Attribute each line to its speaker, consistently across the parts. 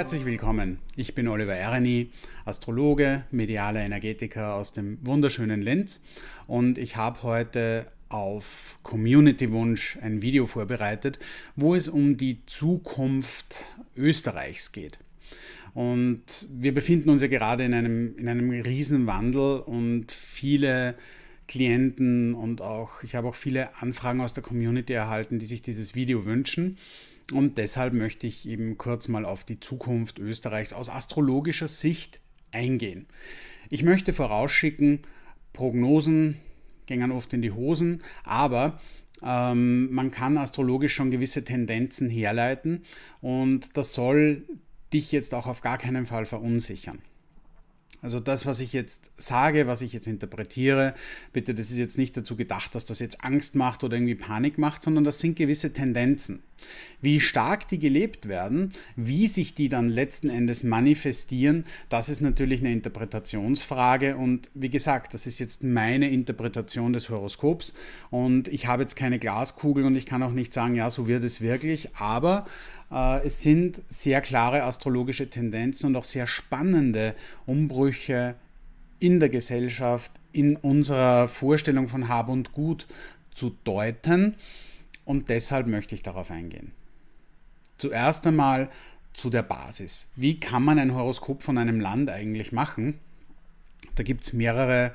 Speaker 1: Herzlich willkommen. Ich bin Oliver Ereni, Astrologe, medialer Energetiker aus dem wunderschönen Linz und ich habe heute auf Community-Wunsch ein Video vorbereitet, wo es um die Zukunft Österreichs geht. Und wir befinden uns ja gerade in einem, in einem Riesenwandel und viele Klienten und auch, ich habe auch viele Anfragen aus der Community erhalten, die sich dieses Video wünschen. Und deshalb möchte ich eben kurz mal auf die Zukunft Österreichs aus astrologischer Sicht eingehen. Ich möchte vorausschicken, Prognosen gängen oft in die Hosen, aber ähm, man kann astrologisch schon gewisse Tendenzen herleiten und das soll dich jetzt auch auf gar keinen Fall verunsichern. Also das, was ich jetzt sage, was ich jetzt interpretiere, bitte, das ist jetzt nicht dazu gedacht, dass das jetzt Angst macht oder irgendwie Panik macht, sondern das sind gewisse Tendenzen. Wie stark die gelebt werden, wie sich die dann letzten Endes manifestieren, das ist natürlich eine Interpretationsfrage und wie gesagt, das ist jetzt meine Interpretation des Horoskops und ich habe jetzt keine Glaskugel und ich kann auch nicht sagen, ja, so wird es wirklich, aber äh, es sind sehr klare astrologische Tendenzen und auch sehr spannende Umbrüche in der Gesellschaft, in unserer Vorstellung von Hab und Gut zu deuten und deshalb möchte ich darauf eingehen. Zuerst einmal zu der Basis. Wie kann man ein Horoskop von einem Land eigentlich machen? Da gibt es mehrere,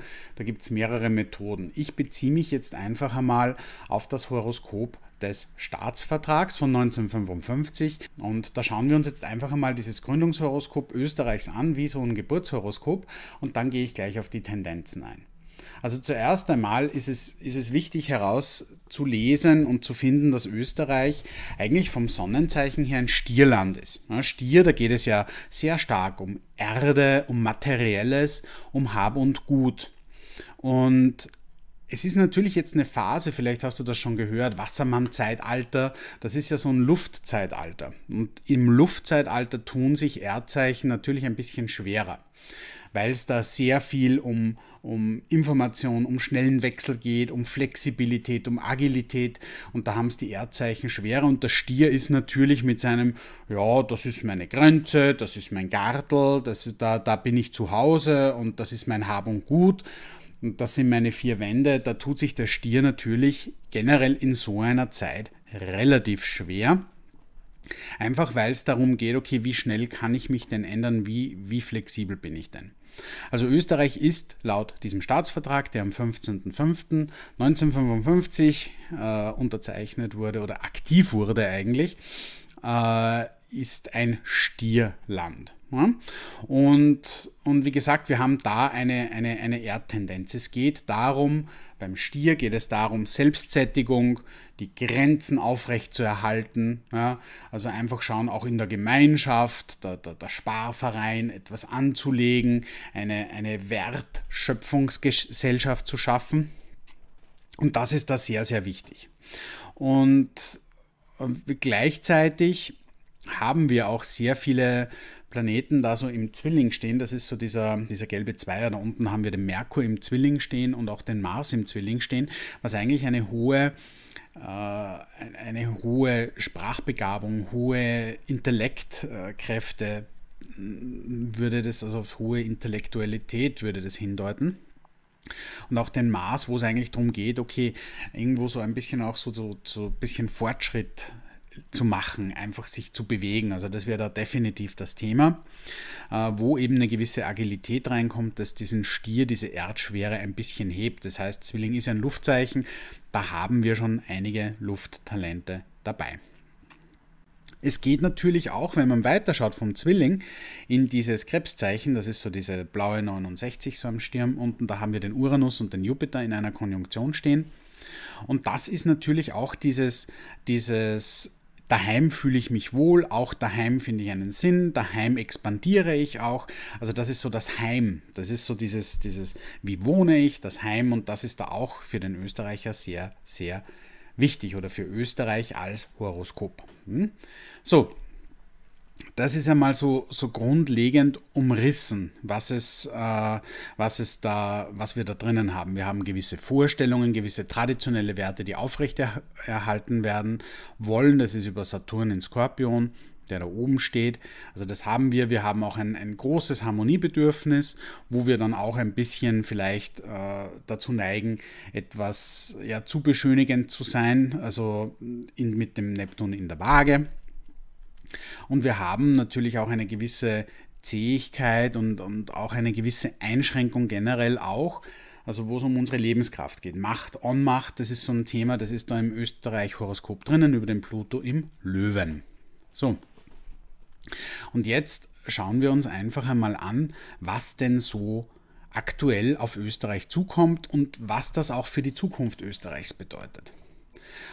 Speaker 1: mehrere Methoden. Ich beziehe mich jetzt einfach einmal auf das Horoskop des Staatsvertrags von 1955 und da schauen wir uns jetzt einfach einmal dieses Gründungshoroskop Österreichs an, wie so ein Geburtshoroskop und dann gehe ich gleich auf die Tendenzen ein. Also zuerst einmal ist es, ist es wichtig herauszulesen und zu finden, dass Österreich eigentlich vom Sonnenzeichen her ein Stierland ist. Stier, da geht es ja sehr stark um Erde, um Materielles, um Hab und Gut. Und es ist natürlich jetzt eine Phase, vielleicht hast du das schon gehört, Wassermann-Zeitalter, das ist ja so ein Luftzeitalter. Und im Luftzeitalter tun sich Erdzeichen natürlich ein bisschen schwerer weil es da sehr viel um, um Information, um schnellen Wechsel geht, um Flexibilität, um Agilität und da haben es die Erdzeichen schwerer und der Stier ist natürlich mit seinem, ja, das ist meine Grenze, das ist mein Gartel, das ist, da, da bin ich zu Hause und das ist mein Hab und Gut und das sind meine vier Wände, da tut sich der Stier natürlich generell in so einer Zeit relativ schwer. Einfach weil es darum geht, okay, wie schnell kann ich mich denn ändern, wie, wie flexibel bin ich denn? Also Österreich ist laut diesem Staatsvertrag, der am 15.05.1955 äh, unterzeichnet wurde oder aktiv wurde eigentlich, äh, ist ein Stierland. Ja? Und, und wie gesagt, wir haben da eine, eine, eine Erdtendenz. Es geht darum, beim Stier geht es darum, Selbstsättigung, die Grenzen aufrecht zu erhalten. Ja? Also einfach schauen, auch in der Gemeinschaft, der, der, der Sparverein etwas anzulegen, eine, eine Wertschöpfungsgesellschaft zu schaffen. Und das ist da sehr, sehr wichtig. Und gleichzeitig haben wir auch sehr viele Planeten da so im Zwilling stehen. Das ist so dieser, dieser gelbe Zweier. Da unten haben wir den Merkur im Zwilling stehen und auch den Mars im Zwilling stehen, was eigentlich eine hohe äh, eine hohe Sprachbegabung, hohe Intellektkräfte hm, würde das, also auf hohe Intellektualität würde das hindeuten. Und auch den Mars, wo es eigentlich darum geht, okay, irgendwo so ein bisschen auch so, so, so ein bisschen Fortschritt zu machen, einfach sich zu bewegen. Also das wäre da definitiv das Thema, äh, wo eben eine gewisse Agilität reinkommt, dass diesen Stier, diese Erdschwere ein bisschen hebt. Das heißt, Zwilling ist ein Luftzeichen, da haben wir schon einige Lufttalente dabei. Es geht natürlich auch, wenn man weiterschaut vom Zwilling in dieses Krebszeichen, das ist so diese blaue 69 so am Stirn unten, da haben wir den Uranus und den Jupiter in einer Konjunktion stehen. Und das ist natürlich auch dieses, dieses Daheim fühle ich mich wohl, auch daheim finde ich einen Sinn, daheim expandiere ich auch. Also das ist so das Heim, das ist so dieses, dieses, wie wohne ich, das Heim und das ist da auch für den Österreicher sehr, sehr wichtig oder für Österreich als Horoskop. Hm? So, das ist einmal so, so grundlegend umrissen, was es, äh, was es da, was wir da drinnen haben. Wir haben gewisse Vorstellungen, gewisse traditionelle Werte, die aufrechterhalten werden wollen. Das ist über Saturn in Skorpion, der da oben steht. Also das haben wir. Wir haben auch ein, ein großes Harmoniebedürfnis, wo wir dann auch ein bisschen vielleicht äh, dazu neigen, etwas ja, zu beschönigend zu sein. Also in, mit dem Neptun in der Waage und wir haben natürlich auch eine gewisse Zähigkeit und, und auch eine gewisse Einschränkung generell auch, also wo es um unsere Lebenskraft geht. Macht, Onmacht, das ist so ein Thema, das ist da im Österreich-Horoskop drinnen über den Pluto im Löwen. So. Und jetzt schauen wir uns einfach einmal an, was denn so aktuell auf Österreich zukommt und was das auch für die Zukunft Österreichs bedeutet.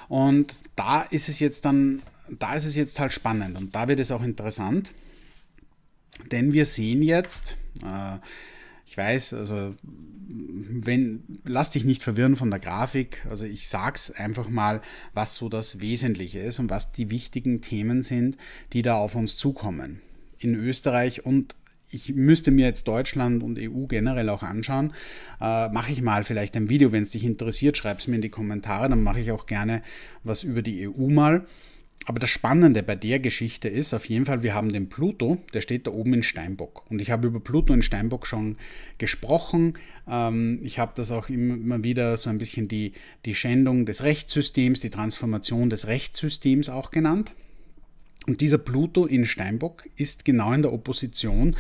Speaker 1: Und da ist es jetzt dann da ist es jetzt halt spannend und da wird es auch interessant, denn wir sehen jetzt, äh, ich weiß, also wenn, lass dich nicht verwirren von der Grafik, also ich sag's einfach mal, was so das Wesentliche ist und was die wichtigen Themen sind, die da auf uns zukommen. In Österreich und ich müsste mir jetzt Deutschland und EU generell auch anschauen. Äh, mache ich mal vielleicht ein Video, wenn es dich interessiert, schreib es mir in die Kommentare, dann mache ich auch gerne was über die EU mal. Aber das Spannende bei der Geschichte ist auf jeden Fall, wir haben den Pluto, der steht da oben in Steinbock. Und ich habe über Pluto in Steinbock schon gesprochen. Ähm, ich habe das auch immer wieder so ein bisschen die, die Schändung des Rechtssystems, die Transformation des Rechtssystems auch genannt. Und dieser Pluto in Steinbock ist genau in der Opposition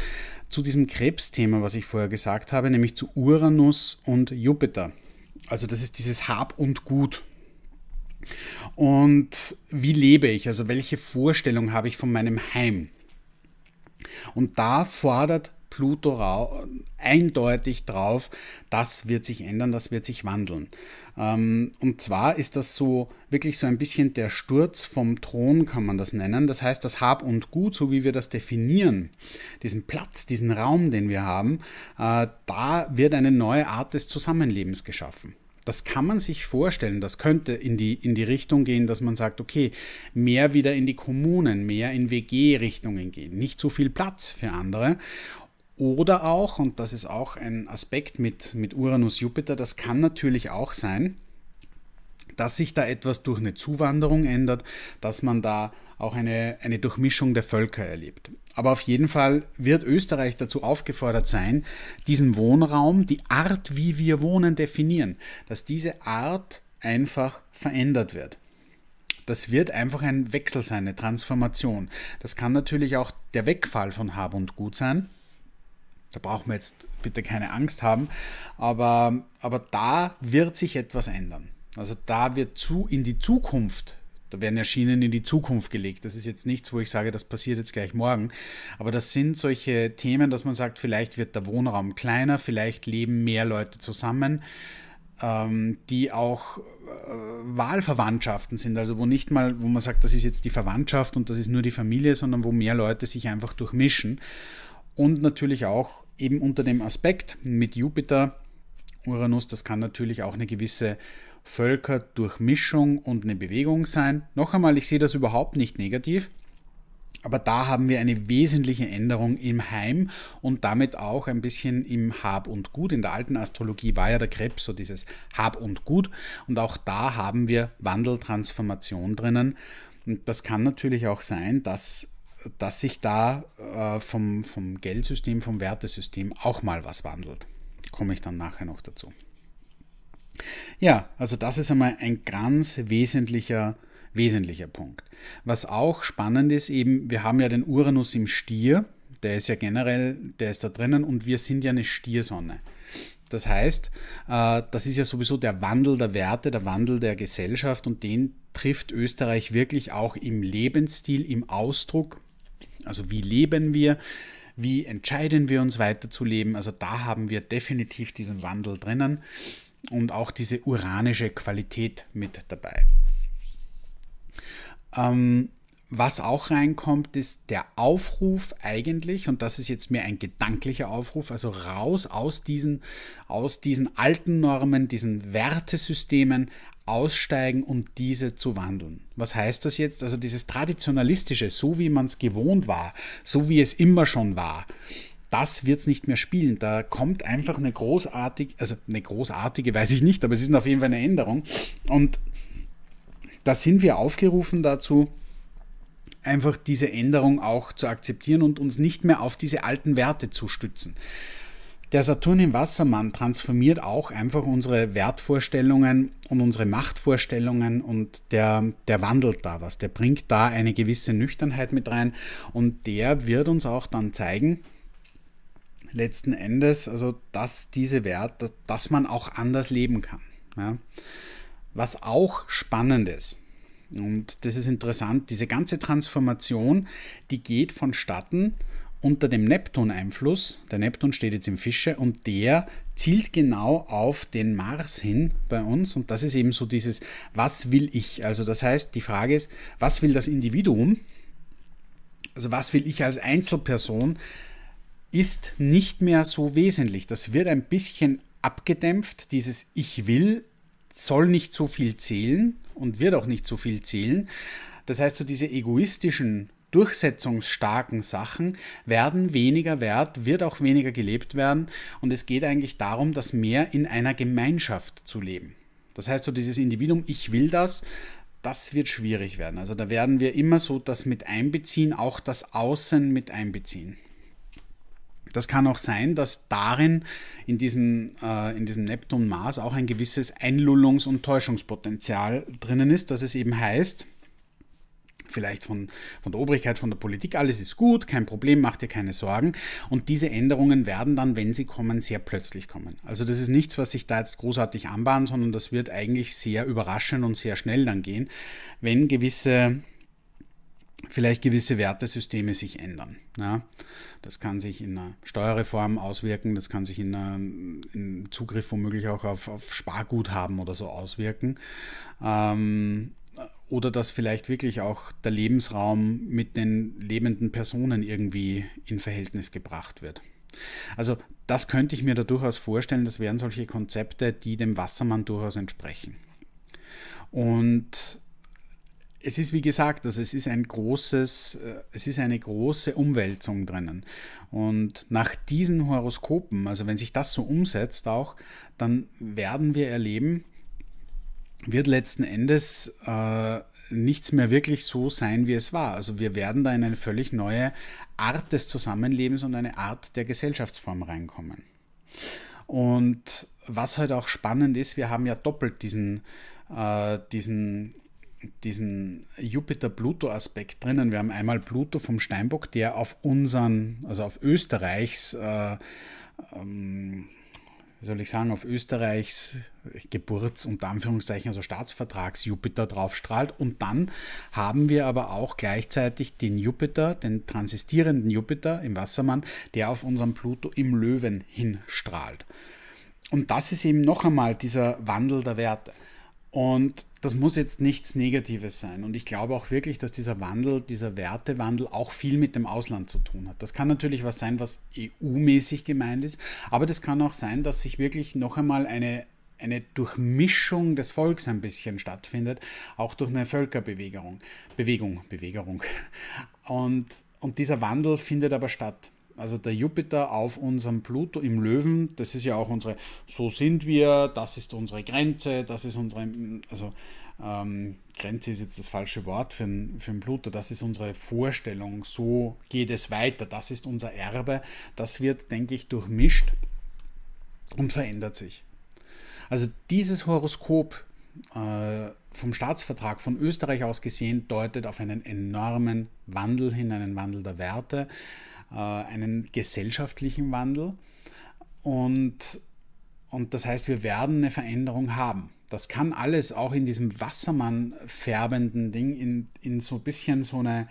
Speaker 1: zu diesem Krebsthema, was ich vorher gesagt habe, nämlich zu Uranus und Jupiter. Also das ist dieses Hab und Gut, und wie lebe ich? Also welche Vorstellung habe ich von meinem Heim? Und da fordert Pluto eindeutig drauf, das wird sich ändern, das wird sich wandeln. Ähm, und zwar ist das so wirklich so ein bisschen der Sturz vom Thron, kann man das nennen. Das heißt, das Hab und Gut, so wie wir das definieren, diesen Platz, diesen Raum, den wir haben, äh, da wird eine neue Art des Zusammenlebens geschaffen. Das kann man sich vorstellen. Das könnte in die, in die Richtung gehen, dass man sagt, okay, mehr wieder in die Kommunen, mehr in WG-Richtungen gehen. Nicht so viel Platz für andere. Oder auch, und das ist auch ein Aspekt mit, mit Uranus-Jupiter, das kann natürlich auch sein, dass sich da etwas durch eine Zuwanderung ändert, dass man da auch eine, eine Durchmischung der Völker erlebt. Aber auf jeden Fall wird Österreich dazu aufgefordert sein, diesen Wohnraum, die Art, wie wir wohnen, definieren, dass diese Art einfach verändert wird. Das wird einfach ein Wechsel sein, eine Transformation. Das kann natürlich auch der Wegfall von Hab und Gut sein. Da brauchen wir jetzt bitte keine Angst haben. Aber, aber da wird sich etwas ändern. Also da wird zu in die Zukunft da werden ja Schienen in die Zukunft gelegt. Das ist jetzt nichts, wo ich sage, das passiert jetzt gleich morgen. Aber das sind solche Themen, dass man sagt, vielleicht wird der Wohnraum kleiner, vielleicht leben mehr Leute zusammen ähm, die auch äh, Wahlverwandtschaften sind, also wo nicht mal, wo man sagt, das ist jetzt die Verwandtschaft und das ist nur die Familie, sondern wo mehr Leute sich einfach durchmischen. Und natürlich auch eben unter dem Aspekt mit Jupiter, Uranus, das kann natürlich auch eine gewisse Völkerdurchmischung und eine Bewegung sein. Noch einmal, ich sehe das überhaupt nicht negativ. Aber da haben wir eine wesentliche Änderung im Heim und damit auch ein bisschen im Hab und Gut. In der alten Astrologie war ja der Krebs so dieses Hab und Gut. Und auch da haben wir Wandel, Transformation drinnen. Und das kann natürlich auch sein, dass, dass sich da äh, vom, vom Geldsystem, vom Wertesystem auch mal was wandelt komme ich dann nachher noch dazu. Ja, also das ist einmal ein ganz wesentlicher, wesentlicher Punkt. Was auch spannend ist, eben, wir haben ja den Uranus im Stier, der ist ja generell, der ist da drinnen und wir sind ja eine Stiersonne. Das heißt, äh, das ist ja sowieso der Wandel der Werte, der Wandel der Gesellschaft und den trifft Österreich wirklich auch im Lebensstil, im Ausdruck. Also wie leben wir? wie entscheiden wir uns weiterzuleben. Also da haben wir definitiv diesen Wandel drinnen und auch diese uranische Qualität mit dabei. Ähm, was auch reinkommt, ist der Aufruf eigentlich, und das ist jetzt mehr ein gedanklicher Aufruf, also raus aus diesen, aus diesen alten Normen, diesen Wertesystemen aussteigen, und diese zu wandeln. Was heißt das jetzt? Also dieses Traditionalistische, so wie man es gewohnt war, so wie es immer schon war das wird es nicht mehr spielen. Da kommt einfach eine großartige, also eine großartige weiß ich nicht, aber es ist auf jeden Fall eine Änderung. Und da sind wir aufgerufen dazu, einfach diese Änderung auch zu akzeptieren und uns nicht mehr auf diese alten Werte zu stützen. Der Saturn im Wassermann transformiert auch einfach unsere Wertvorstellungen und unsere Machtvorstellungen und der, der wandelt da was, der bringt da eine gewisse Nüchternheit mit rein und der wird uns auch dann zeigen, letzten Endes, also dass diese Werte, dass, man auch anders leben kann. Ja. Was auch spannend ist, und das ist interessant, diese ganze Transformation, die geht vonstatten unter dem Neptun-Einfluss. Der Neptun steht jetzt im Fische und der zielt genau auf den Mars hin bei uns. Und das ist eben so dieses, was will ich? Also das heißt, die Frage ist, was will das Individuum? Also was will ich als Einzelperson? Ist nicht mehr so wesentlich. Das wird ein bisschen abgedämpft, dieses Ich will soll nicht so viel zählen und wird auch nicht so viel zählen. Das heißt, so diese egoistischen, durchsetzungsstarken Sachen werden weniger wert, wird auch weniger gelebt werden. Und es geht eigentlich darum, das mehr in einer Gemeinschaft zu leben. Das heißt, so dieses Individuum, ich will das, das wird schwierig werden. Also da werden wir immer so das mit einbeziehen, auch das Außen mit einbeziehen. Das kann auch sein, dass darin in diesem, äh, in diesem Neptun-Mars auch ein gewisses Einlullungs- und Täuschungspotenzial drinnen ist, dass es eben heißt, vielleicht von, von der Obrigkeit, von der Politik, alles ist gut, kein Problem, macht dir keine Sorgen. Und diese Änderungen werden dann, wenn sie kommen, sehr plötzlich kommen. Also das ist nichts, was sich da jetzt großartig anbahnt, sondern das wird eigentlich sehr überraschend und sehr schnell dann gehen, wenn gewisse vielleicht gewisse Wertesysteme sich ändern. Ja, das kann sich in einer Steuerreform auswirken, das kann sich in einem Zugriff womöglich auch auf, auf Sparguthaben oder so auswirken. Ähm, oder dass vielleicht wirklich auch der Lebensraum mit den lebenden Personen irgendwie in Verhältnis gebracht wird. Also das könnte ich mir da durchaus vorstellen, das wären solche Konzepte, die dem Wassermann durchaus entsprechen. Und es ist wie gesagt, also es ist ein großes, äh, es ist eine große Umwälzung drinnen. Und nach diesen Horoskopen, also wenn sich das so umsetzt auch, dann werden wir erleben, wird letzten Endes äh, nichts mehr wirklich so sein, wie es war. Also wir werden da in eine völlig neue Art des Zusammenlebens und eine Art der Gesellschaftsform reinkommen. Und was halt auch spannend ist, wir haben ja doppelt diesen, äh, diesen diesen Jupiter-Pluto-Aspekt drinnen. Wir haben einmal Pluto vom Steinbock, der auf unseren, also auf Österreichs, äh, ähm, wie soll ich sagen, auf Österreichs Geburts- und Anführungszeichen, also Staatsvertrags Jupiter drauf strahlt. Und dann haben wir aber auch gleichzeitig den Jupiter, den transistierenden Jupiter im Wassermann, der auf unseren Pluto im Löwen hinstrahlt. Und das ist eben noch einmal dieser Wandel der Werte. Und das muss jetzt nichts Negatives sein. Und ich glaube auch wirklich, dass dieser Wandel, dieser Wertewandel auch viel mit dem Ausland zu tun hat. Das kann natürlich was sein, was EU-mäßig gemeint ist, aber das kann auch sein, dass sich wirklich noch einmal eine, eine Durchmischung des Volks ein bisschen stattfindet, auch durch eine Völkerbewegung. Bewegung, Bewegung. Und, und dieser Wandel findet aber statt. Also der Jupiter auf unserem Pluto im Löwen, das ist ja auch unsere, so sind wir, das ist unsere Grenze, das ist unsere, also ähm, Grenze ist jetzt das falsche Wort für, für Pluto, das ist unsere Vorstellung, so geht es weiter, das ist unser Erbe, das wird, denke ich, durchmischt und verändert sich. Also dieses Horoskop äh, vom Staatsvertrag von Österreich aus gesehen deutet auf einen enormen Wandel hin, einen Wandel der Werte, äh, einen gesellschaftlichen Wandel. Und, und das heißt, wir werden eine Veränderung haben. Das kann alles auch in diesem Wassermann färbenden Ding in, in so ein bisschen so eine,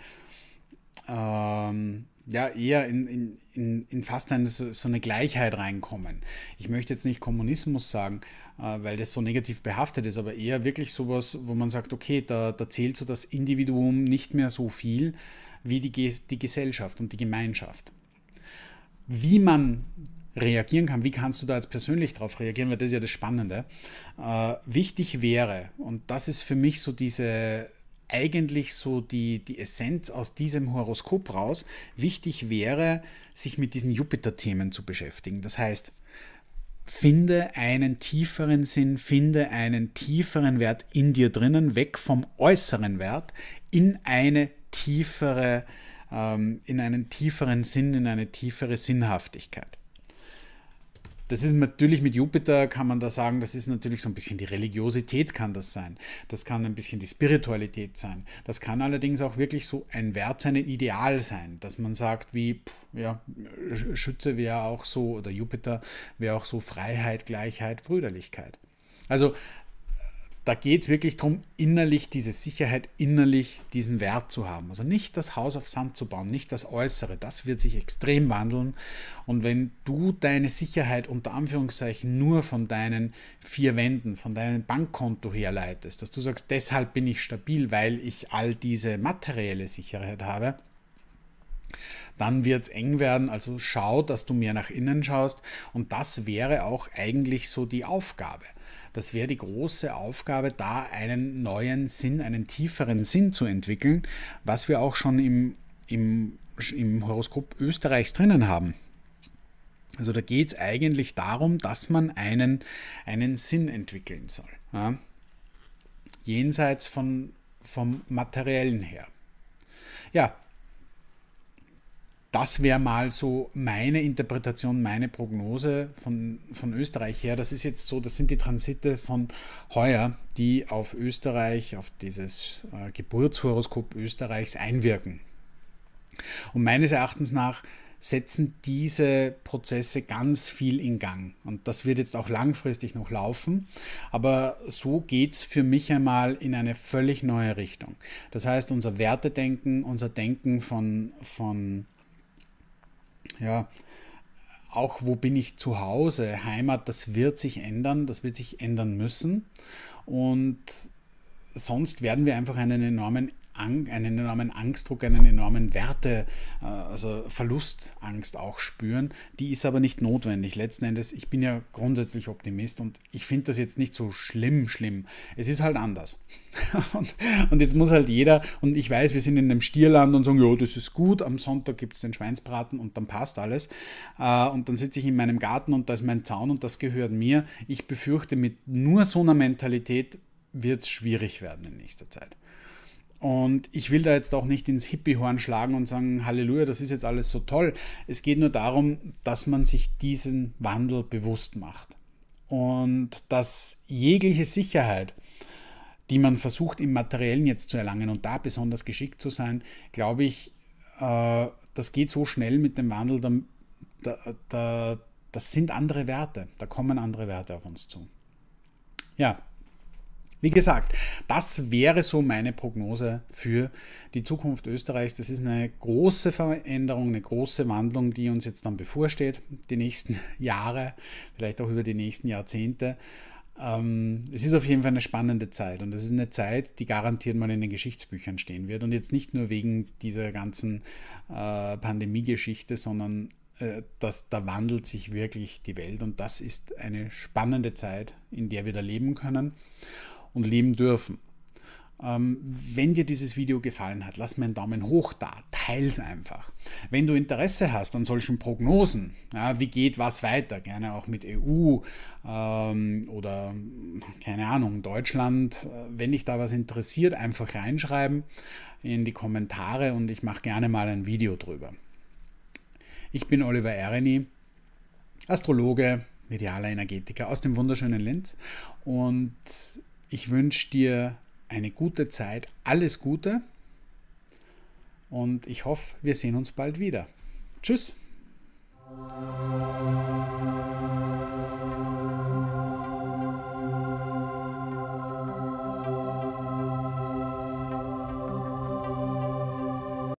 Speaker 1: ähm, ja, eher in, in, in, fast eine, so, so eine Gleichheit reinkommen. Ich möchte jetzt nicht Kommunismus sagen, äh, weil das so negativ behaftet ist, aber eher wirklich sowas, wo man sagt, okay, da, da zählt so das Individuum nicht mehr so viel, wie die, die Gesellschaft und die Gemeinschaft. Wie man reagieren kann, wie kannst du da jetzt persönlich darauf reagieren, weil das ist ja das Spannende. Äh, wichtig wäre, und das ist für mich so diese eigentlich so die, die Essenz aus diesem Horoskop raus, wichtig wäre, sich mit diesen Jupiter-Themen zu beschäftigen. Das heißt, finde einen tieferen Sinn, finde einen tieferen Wert in dir drinnen, weg vom äußeren Wert, in eine tiefere, ähm, in einen tieferen Sinn, in eine tiefere Sinnhaftigkeit. Das ist natürlich mit Jupiter, kann man da sagen, das ist natürlich so ein bisschen die Religiosität kann das sein. Das kann ein bisschen die Spiritualität sein. Das kann allerdings auch wirklich so ein Wert sein, ein Ideal sein, dass man sagt, wie, ja, Schütze wäre auch so, oder Jupiter wäre auch so Freiheit, Gleichheit, Brüderlichkeit. Also da geht es wirklich darum, innerlich diese Sicherheit, innerlich diesen Wert zu haben. Also nicht das Haus auf Sand zu bauen, nicht das Äußere. Das wird sich extrem wandeln. Und wenn du deine Sicherheit unter Anführungszeichen nur von deinen vier Wänden, von deinem Bankkonto herleitest, dass du sagst, deshalb bin ich stabil, weil ich all diese materielle Sicherheit habe, dann wird es eng werden. Also schau, dass du mehr nach innen schaust. Und das wäre auch eigentlich so die Aufgabe. Das wäre die große Aufgabe, da einen neuen Sinn, einen tieferen Sinn zu entwickeln, was wir auch schon im, im, im Horoskop Österreichs drinnen haben. Also da geht es eigentlich darum, dass man einen, einen Sinn entwickeln soll. Ja? Jenseits von, vom materiellen her. Ja, das wäre mal so meine Interpretation, meine Prognose von, von Österreich her. Das ist jetzt so, das sind die Transite von heuer, die auf Österreich, auf dieses äh, Geburtshoroskop Österreichs einwirken. Und meines Erachtens nach setzen diese Prozesse ganz viel in Gang. Und das wird jetzt auch langfristig noch laufen. Aber so geht es für mich einmal in eine völlig neue Richtung. Das heißt, unser Wertedenken, unser Denken von, von ja, auch wo bin ich zu Hause, Heimat, das wird sich ändern, das wird sich ändern müssen. Und sonst werden wir einfach einen enormen einen enormen Angstdruck, einen enormen Werte, äh, also Verlustangst auch spüren. Die ist aber nicht notwendig. Letzten Endes, ich bin ja grundsätzlich Optimist und ich finde das jetzt nicht so schlimm, schlimm. Es ist halt anders. Und, und, jetzt muss halt jeder, und ich weiß, wir sind in einem Stierland und sagen, ja, das ist gut, am Sonntag gibt es den Schweinsbraten und dann passt alles. Äh, und dann sitze ich in meinem Garten und da ist mein Zaun und das gehört mir. Ich befürchte, mit nur so einer Mentalität wird es schwierig werden in nächster Zeit. Und ich will da jetzt auch nicht ins Hippiehorn schlagen und sagen, Halleluja, das ist jetzt alles so toll. Es geht nur darum, dass man sich diesen Wandel bewusst macht. Und dass jegliche Sicherheit, die man versucht im materiellen jetzt zu erlangen und da besonders geschickt zu sein, glaube ich, äh, das geht so schnell mit dem Wandel, da, da, das sind andere Werte, da kommen andere Werte auf uns zu. Ja, wie gesagt, das wäre so meine Prognose für die Zukunft Österreichs. Das ist eine große Veränderung, eine große Wandlung, die uns jetzt dann bevorsteht, die nächsten Jahre, vielleicht auch über die nächsten Jahrzehnte. Ähm, es ist auf jeden Fall eine spannende Zeit und es ist eine Zeit, die garantiert mal in den Geschichtsbüchern stehen wird. Und jetzt nicht nur wegen dieser ganzen äh, Pandemie-Geschichte, sondern äh, dass da wandelt sich wirklich die Welt und das ist eine spannende Zeit, in der wir da leben können und leben dürfen. Ähm, wenn dir dieses Video gefallen hat, lass mir einen Daumen hoch da, teils einfach. Wenn du Interesse hast an solchen Prognosen, ja, wie geht was weiter, gerne auch mit EU ähm, oder keine Ahnung, Deutschland, äh, wenn dich da was interessiert, einfach reinschreiben in die Kommentare und ich mache gerne mal ein Video drüber. Ich bin Oliver Ereni, Astrologe, medialer Energetiker aus dem wunderschönen Linz und ich wünsche dir eine gute Zeit, alles Gute und ich hoffe, wir sehen uns bald wieder. Tschüss!